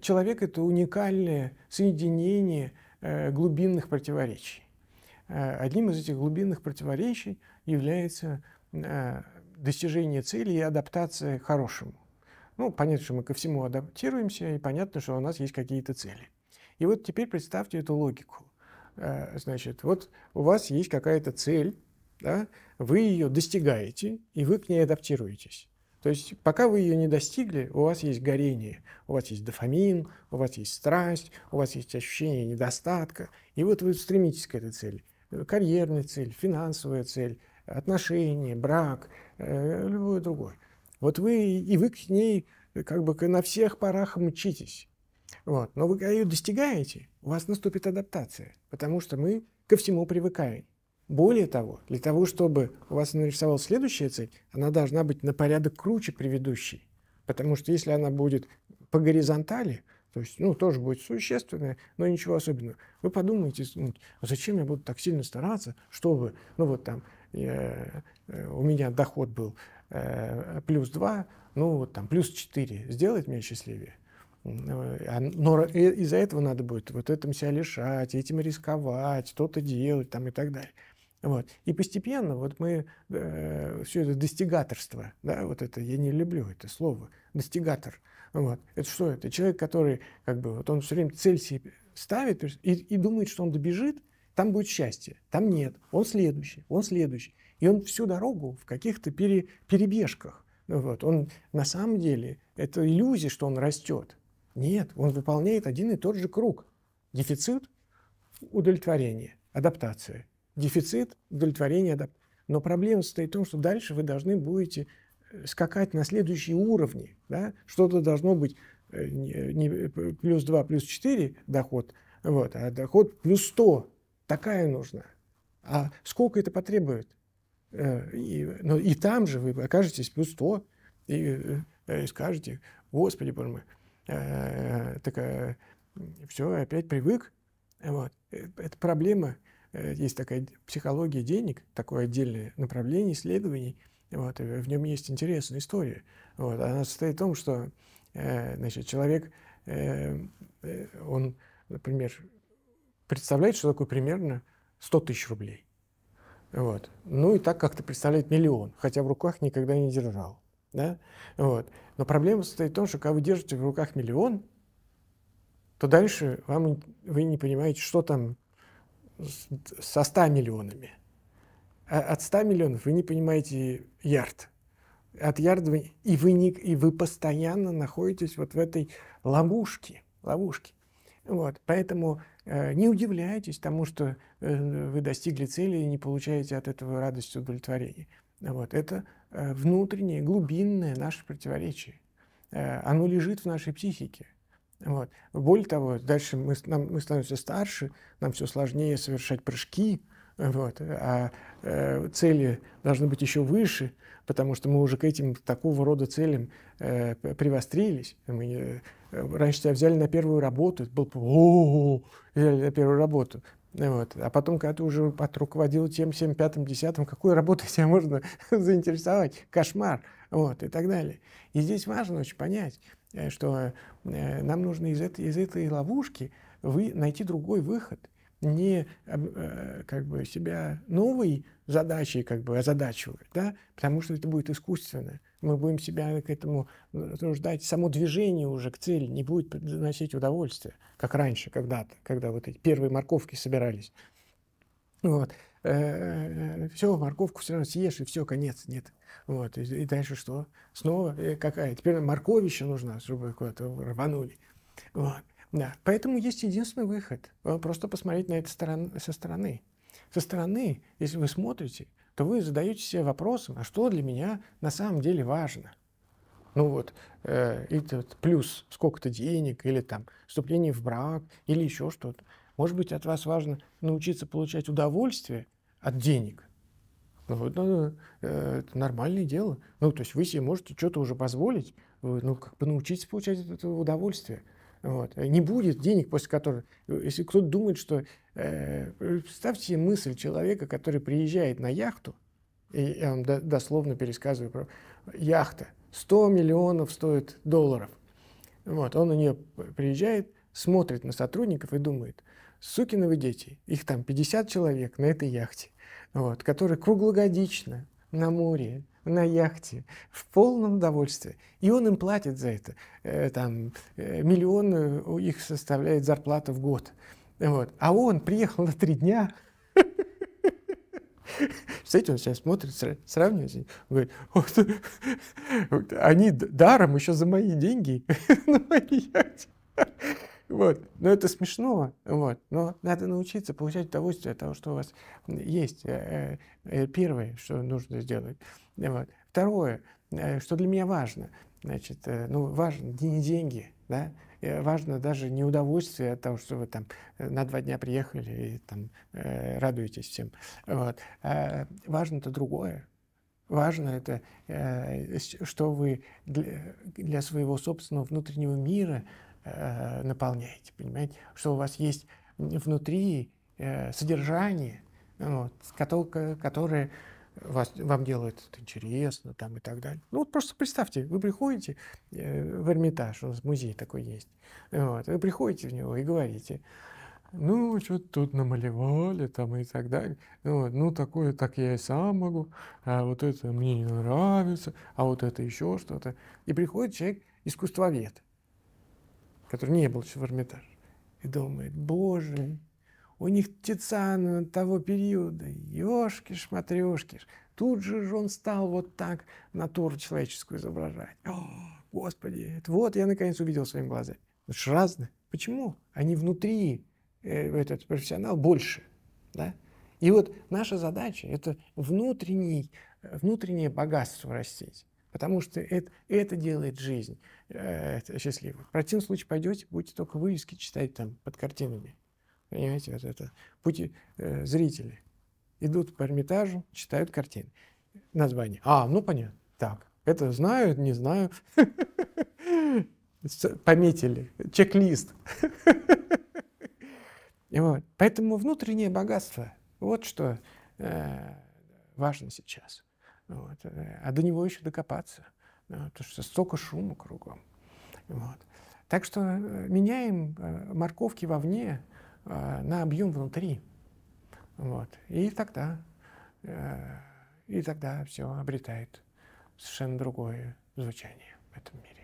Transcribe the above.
человек — это уникальное соединение э, глубинных противоречий. Э, одним из этих глубинных противоречий является э, достижение цели и адаптация к хорошему. Ну, понятно, что мы ко всему адаптируемся, и понятно, что у нас есть какие-то цели. И вот теперь представьте эту логику. Значит, вот у вас есть какая-то цель, да, вы ее достигаете, и вы к ней адаптируетесь. То есть пока вы ее не достигли, у вас есть горение, у вас есть дофамин, у вас есть страсть, у вас есть ощущение недостатка. И вот вы стремитесь к этой цели. Карьерная цель, финансовая цель, отношения, брак, э, любое другое. Вот вы и вы к ней как бы на всех парах мчитесь. Вот. Но вы ее достигаете, у вас наступит адаптация, потому что мы ко всему привыкаем. Более того, для того, чтобы у вас нарисовалась следующая цель, она должна быть на порядок круче предыдущей. Потому что если она будет по горизонтали, то есть, ну, тоже будет существенное, но ничего особенного. Вы подумайте, ну, а зачем я буду так сильно стараться, чтобы, ну, вот там, я, э, у меня доход был э, плюс 2, ну, вот там, плюс 4, сделать меня счастливее. Э, а, но из-за этого надо будет вот этим себя лишать, этим рисковать, что-то делать там и так далее. Вот. И постепенно вот мы э, все это достигаторство, да, вот это я не люблю это слово, достигатор. Вот. Это что? Это человек, который как бы вот он все время цель себе ставит и, и думает, что он добежит, там будет счастье, там нет, он следующий, он следующий. И он всю дорогу в каких-то пере, перебежках. Вот. Он на самом деле, это иллюзия, что он растет. Нет, он выполняет один и тот же круг. Дефицит, удовлетворение, адаптация – дефицит удовлетворения. Да. Но проблема состоит в том, что дальше вы должны будете э, скакать на следующие уровни. Да? Что-то должно быть э, не плюс 2, плюс 4 доход, вот, а доход плюс 100. Такая нужна. А сколько это потребует? Э, и, но и там же вы окажетесь плюс 100 и, и скажете, господи, боже мой, так все, опять привык. Вот. Это проблема Э, есть такая психология денег, такое отдельное направление исследований, вот, в нем есть интересная история. Вот, она состоит в том, что э, значит, человек, эм, э, он, например, представляет, что такое примерно 100 тысяч рублей. Вот. Ну и так как-то представляет миллион, хотя в руках никогда не держал. Да? Вот. Но проблема состоит в том, что когда вы держите в руках миллион, то дальше вам, вы не понимаете, что там со 100 миллионами. А от 100 миллионов вы не понимаете ярд. От ярда вы, и, вы не, и вы постоянно находитесь вот в этой ловушке. ловушке. Вот, поэтому э, не удивляйтесь тому, что э, вы достигли цели и не получаете от этого радости удовлетворения. Вот, это э, внутреннее, глубинное наше противоречие. Э, оно лежит в нашей психике. Вот. Более того, дальше мы, нам, мы становимся старше, нам все сложнее совершать прыжки, вот, а э, цели должны быть еще выше, потому что мы уже к этим такого рода целям э, привострились. Мы, э, раньше тебя взяли на первую работу, это был о, взяли на первую работу. Вот. А потом, когда ты уже руководил тем, всем, пятым, десятым, какую работу тебя можно заинтересовать? Кошмар. Вот, и так далее. И здесь важно очень понять, Э, что э, нам нужно из этой, из этой ловушки вы, найти другой выход, не э, как бы себя новой задачей как бы озадачивать, да, потому что это будет искусственно. Мы будем себя к этому ждать. Само движение уже к цели не будет приносить удовольствие, как раньше, когда-то, когда вот эти первые морковки собирались. Вот. Э, все, морковку все равно съешь, и все, конец, нет. Вот, и, и дальше что? Снова э, какая? Теперь морковища нужна, чтобы куда-то рванули. Вот. Да. Поэтому есть единственный выход. Э, просто посмотреть на это сторон, со стороны. Со стороны, если вы смотрите, то вы задаете себе вопросом, а что для меня на самом деле важно? Ну вот, э, этот плюс сколько-то денег, или там вступление в брак, или еще что-то. Может быть, от вас важно научиться получать удовольствие от денег. Ну, ну, ну это, это нормальное дело. Ну, то есть вы себе можете что-то уже позволить, ну, как бы научитесь получать это удовольствие. Вот. Э, не будет денег, после которых... Э, если кто-то думает, что... Э, представьте мысль человека, который приезжает на яхту, и я вам дословно пересказываю про яхта. 100 миллионов стоит долларов. Вот, он на нее приезжает, смотрит на сотрудников и думает, Сукиновы дети, их там 50 человек на этой яхте, вот, которые круглогодично на море, на яхте, в полном удовольствии. И он им платит за это. Э, там, э, миллион э, у их составляет зарплата в год. Вот. А он приехал на три дня. Кстати, он сейчас смотрит, сравнивает, говорит, они даром еще за мои деньги на моей яхте. Вот. Но это смешно. Вот. Но надо научиться получать удовольствие от того, что у вас есть. Э, э, первое, что нужно сделать. Вот. Второе, э, что для меня важно. Значит, ну, важно не деньги, да, важно даже не удовольствие от того, что вы там на два дня приехали и там радуетесь всем. Вот. А важно то другое. Важно это, что вы для своего собственного внутреннего мира э, наполняете, понимаете? Что у вас есть внутри э, содержание, вот, которое, которое вас, вам делает это интересно там, и так далее. Ну вот просто представьте, вы приходите э, в Эрмитаж, у нас музей такой есть, вот, вы приходите в него и говорите, ну, что-то тут намалевали там и так далее. Вот. Ну, такое, так я и сам могу, а вот это мне не нравится, а вот это еще что-то. И приходит человек искусствовед, который не был еще в Эрмитаже, и думает, боже у них Тициан того периода, ёшки ж Тут же же он стал вот так натуру человеческую изображать. О, господи, это вот я наконец увидел своими глазами. Это же разное. Почему? Они внутри, э, этот профессионал, больше. Да? И вот наша задача – это внутренний, внутреннее богатство растить. Потому что это, это делает жизнь э, счастливой. В противном случае пойдете, будете только вывески читать там под картинами. Понимаете, вот это. Пути э, зрители идут по Эрмитажу, читают картины. Название. А, ну понятно. Так, это знаю, не знаю. Пометили. Чек-лист. Поэтому внутреннее богатство, вот что э, важно сейчас. Вот. Э, а до него еще докопаться, потому что столько шума кругом. Вот. Так что э, меняем э, морковки вовне на объем внутри. Вот. И тогда, и тогда все обретает совершенно другое звучание в этом мире.